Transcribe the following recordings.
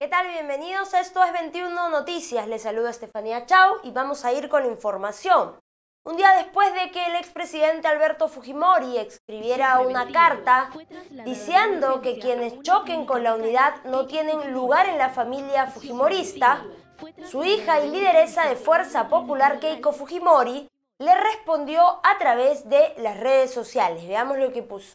¿Qué tal? Bienvenidos, a esto es 21 Noticias. Les saluda Estefanía Chau y vamos a ir con información. Un día después de que el expresidente Alberto Fujimori escribiera una carta diciendo que quienes choquen con la unidad no tienen lugar en la familia Fujimorista, su hija y lideresa de Fuerza Popular Keiko Fujimori le respondió a través de las redes sociales. Veamos lo que puso.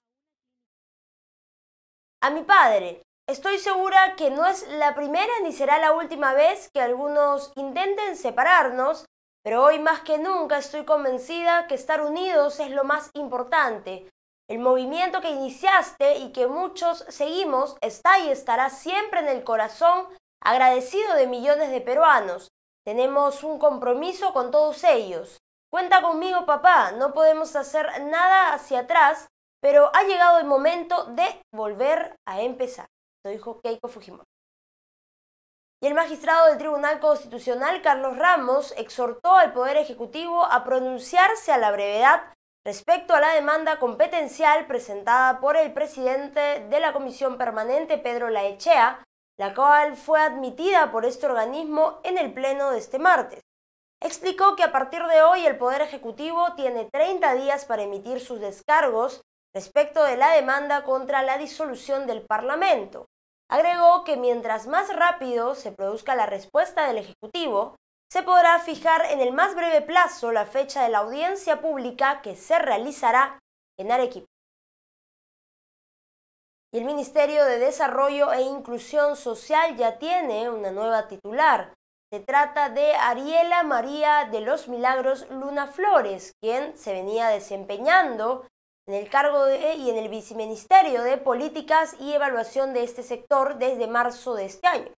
A mi padre, Estoy segura que no es la primera ni será la última vez que algunos intenten separarnos, pero hoy más que nunca estoy convencida que estar unidos es lo más importante. El movimiento que iniciaste y que muchos seguimos está y estará siempre en el corazón agradecido de millones de peruanos. Tenemos un compromiso con todos ellos. Cuenta conmigo papá, no podemos hacer nada hacia atrás, pero ha llegado el momento de volver a empezar. Lo dijo Keiko Fujimori. Y el magistrado del Tribunal Constitucional, Carlos Ramos, exhortó al Poder Ejecutivo a pronunciarse a la brevedad respecto a la demanda competencial presentada por el presidente de la Comisión Permanente, Pedro Laechea, la cual fue admitida por este organismo en el Pleno de este martes. Explicó que a partir de hoy el Poder Ejecutivo tiene 30 días para emitir sus descargos respecto de la demanda contra la disolución del Parlamento. Agregó que mientras más rápido se produzca la respuesta del Ejecutivo, se podrá fijar en el más breve plazo la fecha de la audiencia pública que se realizará en Arequipa. Y el Ministerio de Desarrollo e Inclusión Social ya tiene una nueva titular. Se trata de Ariela María de los Milagros Luna Flores, quien se venía desempeñando en el cargo de y en el viceministerio de Políticas y Evaluación de este sector desde marzo de este año.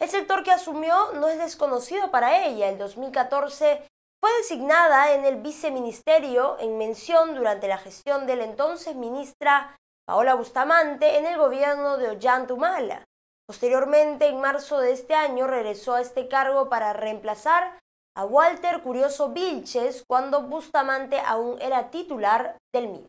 El sector que asumió no es desconocido para ella. El 2014 fue designada en el viceministerio en mención durante la gestión del entonces ministra Paola Bustamante en el gobierno de Ollantumala. Posteriormente, en marzo de este año, regresó a este cargo para reemplazar a Walter Curioso Vilches cuando Bustamante aún era titular del mismo.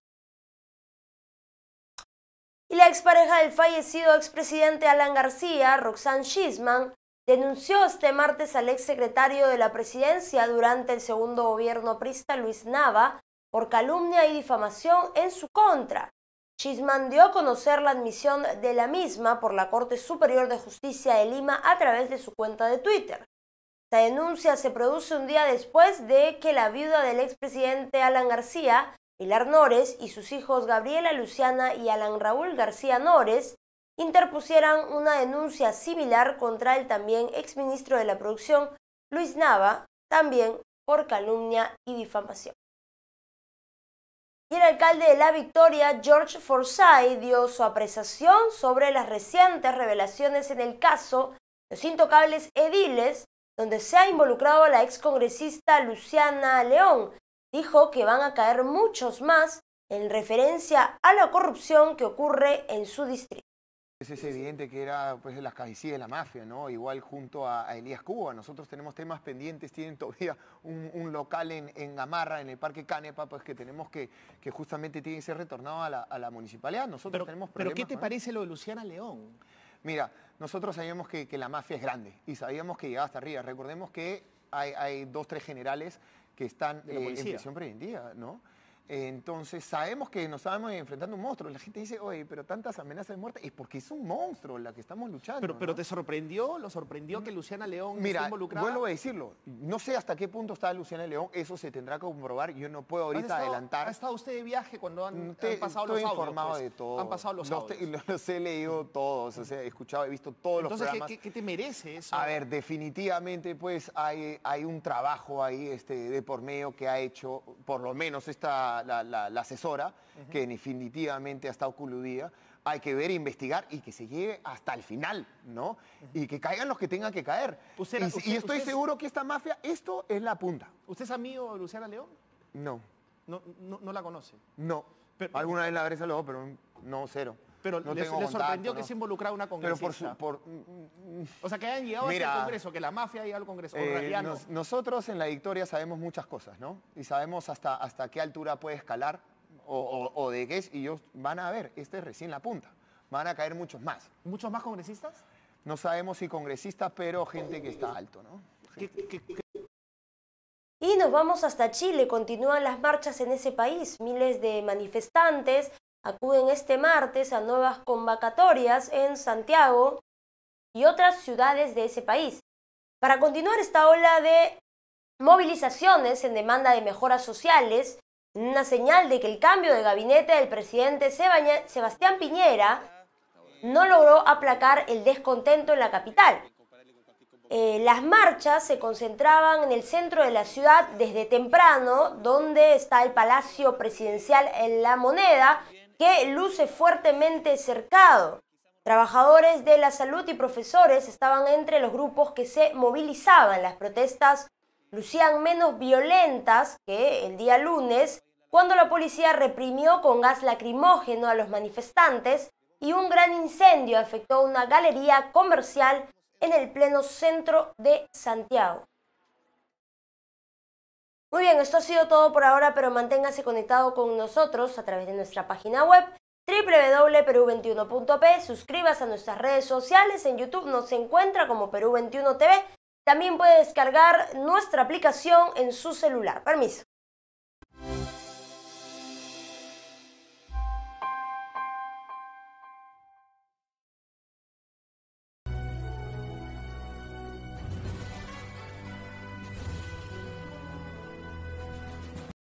Y la expareja del fallecido expresidente Alan García, Roxanne Schisman, denunció este martes al exsecretario de la presidencia durante el segundo gobierno prista Luis Nava por calumnia y difamación en su contra. Chisman dio a conocer la admisión de la misma por la Corte Superior de Justicia de Lima a través de su cuenta de Twitter. La denuncia se produce un día después de que la viuda del expresidente Alan García Pilar Nores y sus hijos Gabriela Luciana y Alan Raúl García Nores interpusieran una denuncia similar contra el también exministro de la Producción, Luis Nava, también por calumnia y difamación. Y el alcalde de La Victoria, George Forsyth, dio su apreciación sobre las recientes revelaciones en el caso Los Intocables Ediles, donde se ha involucrado la excongresista Luciana León, dijo que van a caer muchos más en referencia a la corrupción que ocurre en su distrito. Es evidente que era pues, de las cabecillas de la mafia, ¿no? Igual junto a, Elías Cuba. Nosotros tenemos temas pendientes, tienen todavía un, local en, en, Gamarra, en el Parque Canepa, pues que tenemos que, que justamente tiene que ser retornado a la, municipalidad. Nosotros pero, tenemos Pero ¿qué te parece lo de Luciana León? Mira, nosotros sabíamos que, que la mafia es grande y sabíamos que llegaba hasta arriba. Recordemos que hay, hay dos, tres generales que están eh, en prisión preventiva, ¿no? Entonces sabemos que nos estamos enfrentando a un monstruo. La gente dice, oye, pero tantas amenazas de muerte es porque es un monstruo la que estamos luchando. Pero, te sorprendió, lo sorprendió mm. que Luciana León Mira, esté involucrada. Vuelvo a decirlo, no sé hasta qué punto está Luciana León, eso se tendrá que comprobar. Yo no puedo ahorita adelantar. ¿Ha estado usted de viaje cuando han, mm, pasado los audios? Pues? de todo. Han pasado los, he leído todos, o he escuchado, he visto todos los programas. ¿qué, qué, te merece eso? A ver, definitivamente, pues hay, hay un trabajo ahí este, de por medio que ha hecho, por lo menos esta la, asesora, que definitivamente ha estado coludida. Hay que ver, investigar y que se lleve hasta el final, ¿no? Y que caigan los que tengan que caer. y, estoy seguro que esta mafia, esto es la punta. ¿Usted es amigo de Luciana León? No. No, no, la conoce. No. Alguna vez la habré luego pero no, cero. Pero les, sorprendió que se involucrara una congresista. por, O sea, que hayan llegado a Congreso, que la mafia haya al Congreso. Eh, nosotros en la victoria sabemos muchas cosas, ¿no? Y sabemos hasta, hasta qué altura puede escalar o, de qué Y ellos van a ver, este es recién la punta. Van a caer muchos más. ¿Muchos más congresistas? No sabemos si congresistas, pero gente que está alto, ¿no? Y nos vamos hasta Chile, continúan las marchas en ese país, miles de manifestantes acuden este martes a nuevas convocatorias en Santiago y otras ciudades de ese país. Para continuar esta ola de movilizaciones en demanda de mejoras sociales, una señal de que el cambio de gabinete del presidente Sebastián Piñera no logró aplacar el descontento en la capital. Eh, las marchas se concentraban en el centro de la ciudad desde temprano, donde está el Palacio Presidencial en La Moneda, que luce fuertemente cercado. Trabajadores de la salud y profesores estaban entre los grupos que se movilizaban. Las protestas lucían menos violentas que el día lunes, cuando la policía reprimió con gas lacrimógeno a los manifestantes y un gran incendio afectó una galería comercial en el pleno centro de Santiago. Muy bien, esto ha sido todo por ahora, pero manténgase conectado con nosotros a través de nuestra página web www.peru21.p, suscríbase a nuestras redes sociales, en YouTube nos encuentra como Perú21TV, también puede descargar nuestra aplicación en su celular. Permiso.